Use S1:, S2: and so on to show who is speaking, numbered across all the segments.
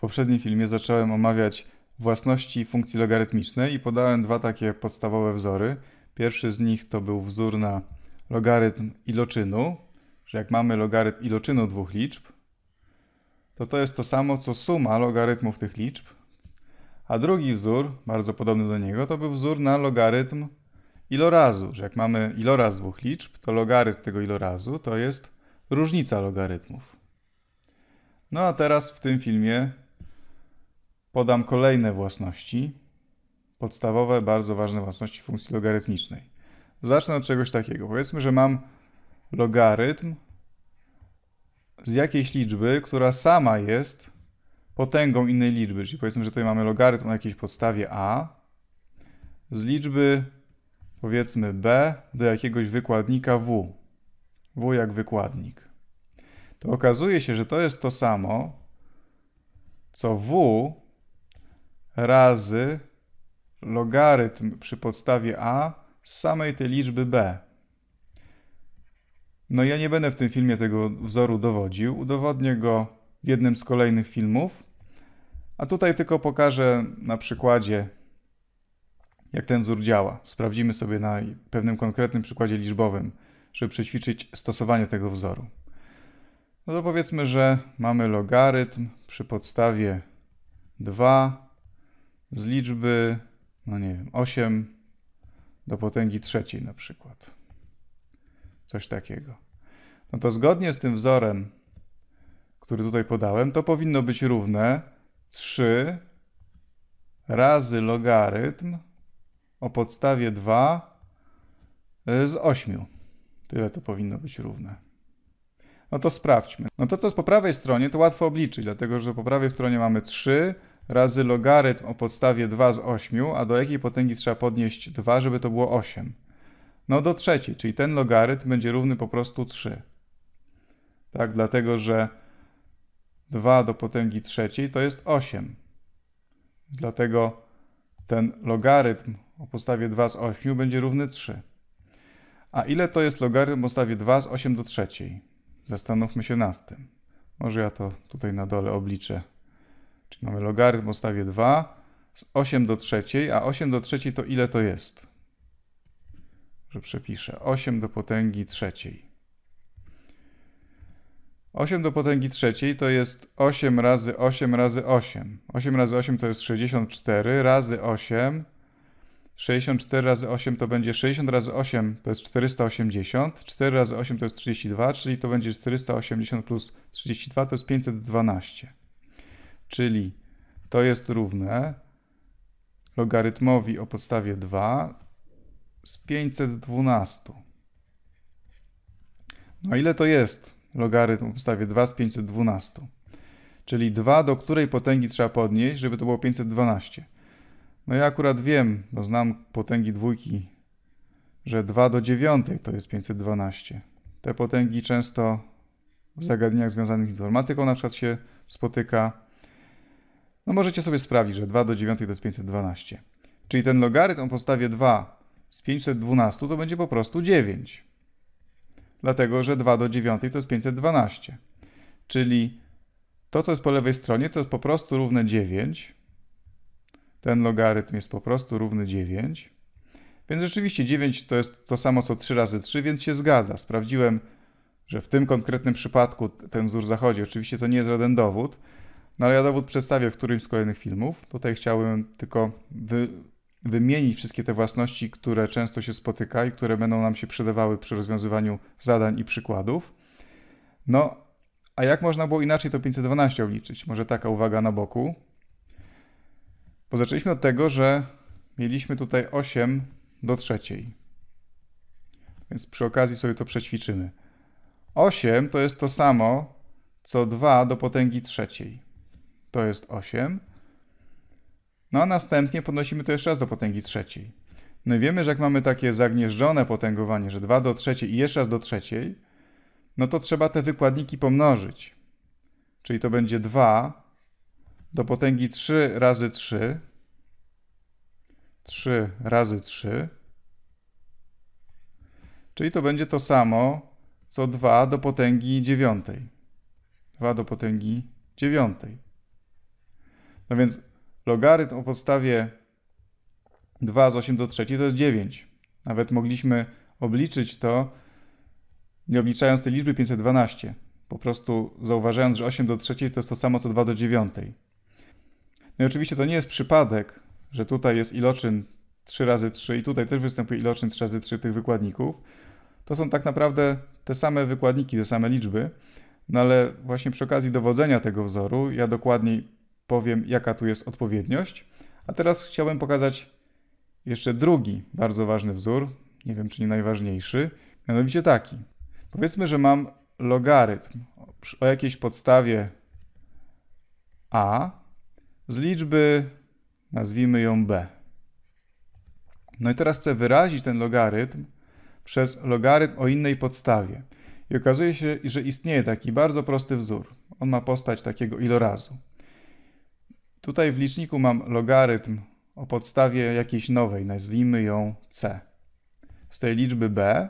S1: poprzednim filmie zacząłem omawiać własności funkcji logarytmicznej i podałem dwa takie podstawowe wzory. Pierwszy z nich to był wzór na logarytm iloczynu, że jak mamy logarytm iloczynu dwóch liczb, to to jest to samo co suma logarytmów tych liczb. A drugi wzór, bardzo podobny do niego, to był wzór na logarytm ilorazu, że jak mamy iloraz dwóch liczb, to logarytm tego ilorazu to jest różnica logarytmów. No a teraz w tym filmie Podam kolejne własności, podstawowe, bardzo ważne własności funkcji logarytmicznej. Zacznę od czegoś takiego. Powiedzmy, że mam logarytm z jakiejś liczby, która sama jest potęgą innej liczby. Czyli powiedzmy, że tutaj mamy logarytm na jakiejś podstawie a z liczby powiedzmy b do jakiegoś wykładnika w. w jak wykładnik. To okazuje się, że to jest to samo, co w razy logarytm przy podstawie a z samej tej liczby b. No ja nie będę w tym filmie tego wzoru dowodził, udowodnię go w jednym z kolejnych filmów, a tutaj tylko pokażę na przykładzie, jak ten wzór działa. Sprawdzimy sobie na pewnym konkretnym przykładzie liczbowym, żeby przećwiczyć stosowanie tego wzoru. No to powiedzmy, że mamy logarytm przy podstawie 2 z liczby, no nie wiem, 8 do potęgi trzeciej na przykład. Coś takiego. No to zgodnie z tym wzorem, który tutaj podałem, to powinno być równe 3 razy logarytm o podstawie 2 z 8. Tyle to powinno być równe. No to sprawdźmy. No to, co jest po prawej stronie, to łatwo obliczyć, dlatego że po prawej stronie mamy 3 razy logarytm o podstawie 2 z 8, a do jakiej potęgi trzeba podnieść 2, żeby to było 8? No do trzeciej, czyli ten logarytm będzie równy po prostu 3. Tak, dlatego że 2 do potęgi trzeciej to jest 8. Dlatego ten logarytm o podstawie 2 z 8 będzie równy 3. A ile to jest logarytm o podstawie 2 z 8 do trzeciej? Zastanówmy się nad tym. Może ja to tutaj na dole obliczę Czyli mamy logarytm o stawie 2 z 8 do 3, a 8 do 3 to ile to jest? Że przepiszę 8 do potęgi trzeciej. 8 do potęgi trzeciej to jest 8 razy 8 razy 8. 8 razy 8 to jest 64 razy 8. 64 razy 8 to będzie 60 razy 8 to jest 480. 4 razy 8 to jest 32, czyli to będzie 480 plus 32 to jest 512. Czyli to jest równe logarytmowi o podstawie 2 z 512. No ile to jest logarytm o podstawie 2 z 512? Czyli 2 do której potęgi trzeba podnieść, żeby to było 512? No ja akurat wiem, bo znam potęgi dwójki, że 2 do 9 to jest 512. Te potęgi często w zagadnieniach związanych z informatyką na przykład się spotyka no możecie sobie sprawdzić, że 2 do 9 to jest 512. Czyli ten logarytm o podstawie 2 z 512 to będzie po prostu 9. Dlatego, że 2 do 9 to jest 512. Czyli to, co jest po lewej stronie, to jest po prostu równe 9. Ten logarytm jest po prostu równy 9. Więc rzeczywiście 9 to jest to samo co 3 razy 3, więc się zgadza. Sprawdziłem, że w tym konkretnym przypadku ten wzór zachodzi. Oczywiście to nie jest żaden dowód, no ale ja dowód przedstawię w którymś z kolejnych filmów. Tutaj chciałbym tylko wy, wymienić wszystkie te własności, które często się spotyka i które będą nam się przydawały przy rozwiązywaniu zadań i przykładów. No, a jak można było inaczej to 512 obliczyć? Może taka uwaga na boku. Bo zaczęliśmy od tego, że mieliśmy tutaj 8 do trzeciej. Więc przy okazji sobie to przećwiczymy. 8 to jest to samo co 2 do potęgi trzeciej. To jest 8. No a następnie podnosimy to jeszcze raz do potęgi trzeciej. No i wiemy, że jak mamy takie zagnieżdżone potęgowanie, że 2 do trzeciej i jeszcze raz do trzeciej, no to trzeba te wykładniki pomnożyć. Czyli to będzie 2 do potęgi 3 razy 3. 3 razy 3. Czyli to będzie to samo, co 2 do potęgi 9. 2 do potęgi 9. No więc logarytm o podstawie 2 z 8 do 3 to jest 9. Nawet mogliśmy obliczyć to, nie obliczając tej liczby 512. Po prostu zauważając, że 8 do 3 to jest to samo co 2 do 9. No i oczywiście to nie jest przypadek, że tutaj jest iloczyn 3 razy 3 i tutaj też występuje iloczyn 3 razy 3 tych wykładników. To są tak naprawdę te same wykładniki, te same liczby, no ale właśnie przy okazji dowodzenia tego wzoru ja dokładniej powiem, jaka tu jest odpowiedniość. A teraz chciałbym pokazać jeszcze drugi bardzo ważny wzór, nie wiem czy nie najważniejszy, mianowicie taki. Powiedzmy, że mam logarytm o jakiejś podstawie a z liczby, nazwijmy ją b. No i teraz chcę wyrazić ten logarytm przez logarytm o innej podstawie. I okazuje się, że istnieje taki bardzo prosty wzór. On ma postać takiego ilorazu. Tutaj w liczniku mam logarytm o podstawie jakiejś nowej, nazwijmy ją c. Z tej liczby b.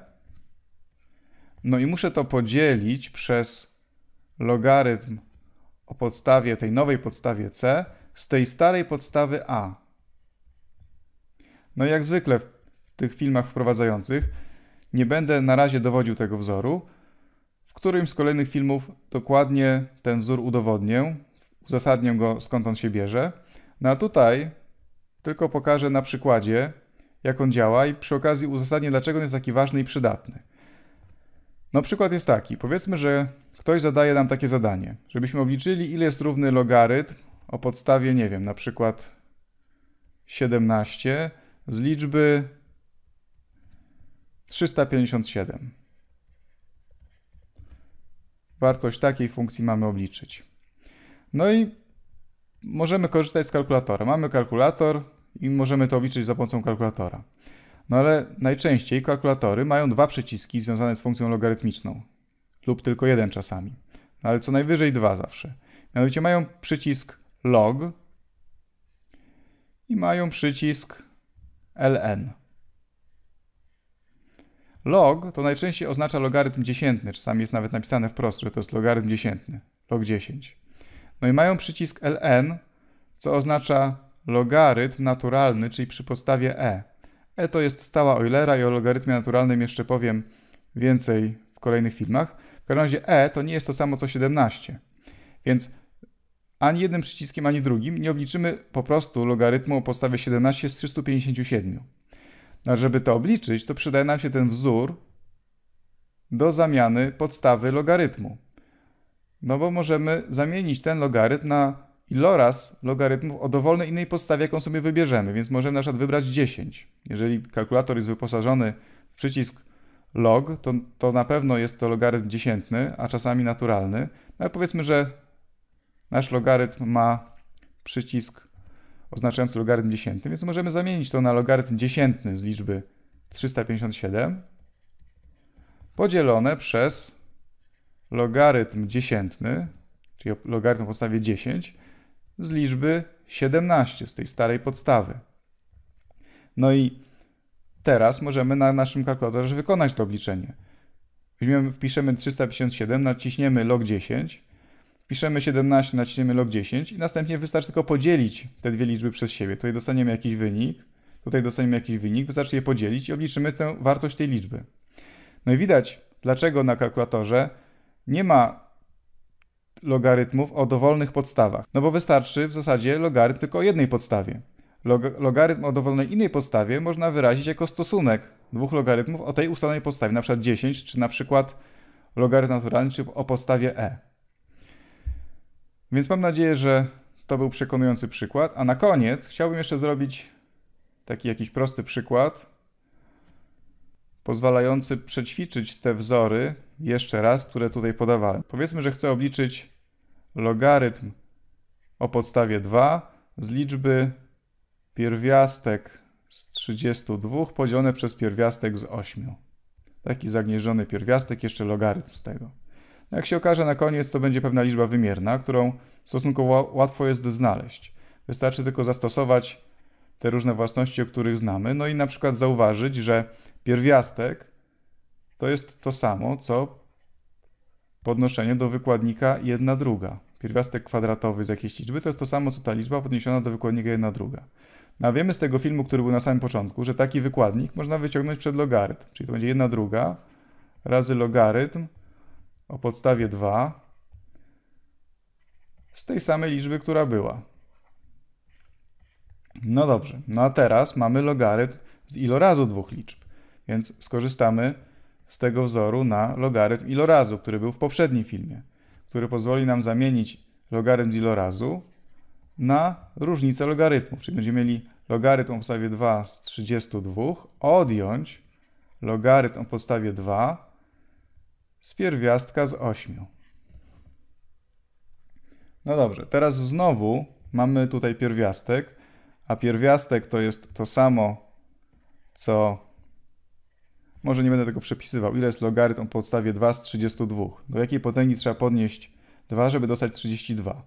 S1: No i muszę to podzielić przez logarytm o podstawie, tej nowej podstawie c, z tej starej podstawy a. No i jak zwykle w, w tych filmach wprowadzających, nie będę na razie dowodził tego wzoru. W którymś z kolejnych filmów dokładnie ten wzór udowodnię, uzasadnię go skąd on się bierze. No a tutaj tylko pokażę na przykładzie, jak on działa i przy okazji uzasadnię, dlaczego on jest taki ważny i przydatny. No przykład jest taki. Powiedzmy, że ktoś zadaje nam takie zadanie, żebyśmy obliczyli, ile jest równy logarytm o podstawie, nie wiem, na przykład 17 z liczby 357. Wartość takiej funkcji mamy obliczyć. No i możemy korzystać z kalkulatora. Mamy kalkulator i możemy to obliczyć za pomocą kalkulatora. No ale najczęściej kalkulatory mają dwa przyciski związane z funkcją logarytmiczną lub tylko jeden czasami, no ale co najwyżej dwa zawsze. Mianowicie mają przycisk log i mają przycisk ln. Log to najczęściej oznacza logarytm dziesiętny, czasami jest nawet napisane wprost, że to jest logarytm dziesiętny, log 10. No i mają przycisk ln, co oznacza logarytm naturalny, czyli przy podstawie e. E to jest stała Eulera i o logarytmie naturalnym jeszcze powiem więcej w kolejnych filmach. W każdym razie e to nie jest to samo co 17. Więc ani jednym przyciskiem, ani drugim nie obliczymy po prostu logarytmu o podstawie 17 z 357. No, żeby to obliczyć, to przydaje nam się ten wzór do zamiany podstawy logarytmu. No bo możemy zamienić ten logarytm na iloraz logarytmów o dowolnej innej podstawie, jaką sobie wybierzemy, więc możemy na przykład wybrać 10. Jeżeli kalkulator jest wyposażony w przycisk log, to, to na pewno jest to logarytm dziesiętny, a czasami naturalny. No ale powiedzmy, że nasz logarytm ma przycisk oznaczający logarytm dziesiętny, więc możemy zamienić to na logarytm dziesiętny z liczby 357 podzielone przez logarytm dziesiętny, czyli logarytm w podstawie 10, z liczby 17, z tej starej podstawy. No i teraz możemy na naszym kalkulatorze wykonać to obliczenie. Weźmiemy, wpiszemy 357, naciśniemy log 10, wpiszemy 17, naciśniemy log 10 i następnie wystarczy tylko podzielić te dwie liczby przez siebie. Tutaj dostaniemy jakiś wynik, tutaj dostaniemy jakiś wynik, wystarczy je podzielić i obliczymy tę wartość tej liczby. No i widać, dlaczego na kalkulatorze nie ma logarytmów o dowolnych podstawach, no bo wystarczy w zasadzie logarytm tylko o jednej podstawie. Log logarytm o dowolnej innej podstawie można wyrazić jako stosunek dwóch logarytmów o tej ustalonej podstawie, na przykład 10, czy na przykład logarytm naturalny, czy o podstawie e. Więc mam nadzieję, że to był przekonujący przykład. A na koniec chciałbym jeszcze zrobić taki jakiś prosty przykład, pozwalający przećwiczyć te wzory jeszcze raz, które tutaj podawałem. Powiedzmy, że chcę obliczyć logarytm o podstawie 2 z liczby pierwiastek z 32 podzielone przez pierwiastek z 8. Taki zagnieżony pierwiastek, jeszcze logarytm z tego. No, jak się okaże na koniec, to będzie pewna liczba wymierna, którą stosunkowo łatwo jest znaleźć. Wystarczy tylko zastosować te różne własności, o których znamy, no i na przykład zauważyć, że pierwiastek to jest to samo, co podnoszenie do wykładnika 1 druga. Pierwiastek kwadratowy z jakiejś liczby to jest to samo, co ta liczba podniesiona do wykładnika 1 druga. No wiemy z tego filmu, który był na samym początku, że taki wykładnik można wyciągnąć przed logarytm, czyli to będzie 1 druga razy logarytm o podstawie 2 z tej samej liczby, która była. No dobrze, no a teraz mamy logarytm z ilorazu dwóch liczb, więc skorzystamy z tego wzoru na logarytm ilorazu, który był w poprzednim filmie, który pozwoli nam zamienić logarytm ilorazu na różnicę logarytmów, czyli będziemy mieli logarytm o podstawie 2 z 32 odjąć logarytm o podstawie 2 z pierwiastka z 8. No dobrze, teraz znowu mamy tutaj pierwiastek, a pierwiastek to jest to samo co może nie będę tego przepisywał. Ile jest logarytm o podstawie 2 z 32? Do jakiej potęgi trzeba podnieść 2, żeby dostać 32?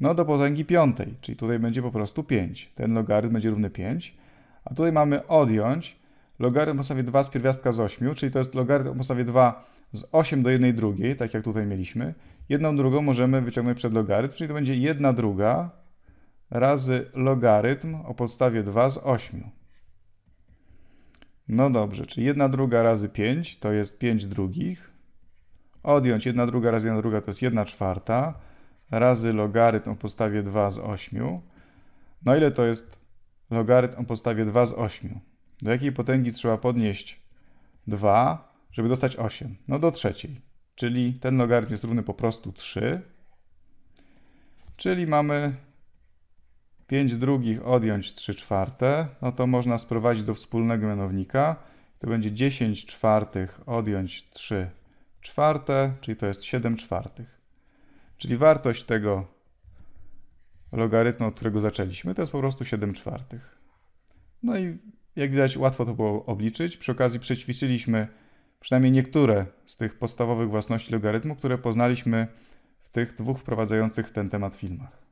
S1: No do potęgi 5, czyli tutaj będzie po prostu 5. Ten logarytm będzie równy 5. A tutaj mamy odjąć logarytm o podstawie 2 z pierwiastka z 8, czyli to jest logarytm o podstawie 2 z 8 do 1 drugiej, tak jak tutaj mieliśmy. Jedną drugą możemy wyciągnąć przed logarytm, czyli to będzie 1 druga razy logarytm o podstawie 2 z 8. No dobrze, czyli 1 druga razy 5 to jest 5 drugich. Odjąć 1 druga razy 1 druga to jest 1 czwarta. Razy logarytm o podstawie 2 z 8. No ile to jest logarytm o podstawie 2 z 8? Do jakiej potęgi trzeba podnieść 2, żeby dostać 8? No do trzeciej. Czyli ten logarytm jest równy po prostu 3. Czyli mamy 5 drugich odjąć 3 czwarte, no to można sprowadzić do wspólnego mianownika. To będzie 10 czwartych odjąć 3 czwarte, czyli to jest 7 czwartych. Czyli wartość tego logarytmu, od którego zaczęliśmy, to jest po prostu 7 czwartych. No i jak widać łatwo to było obliczyć. Przy okazji przećwiczyliśmy przynajmniej niektóre z tych podstawowych własności logarytmu, które poznaliśmy w tych dwóch wprowadzających ten temat filmach.